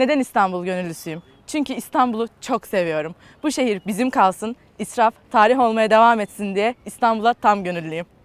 Neden İstanbul gönüllüsüyüm? Çünkü İstanbul'u çok seviyorum. Bu şehir bizim kalsın, israf tarih olmaya devam etsin diye İstanbul'a tam gönüllüyüm.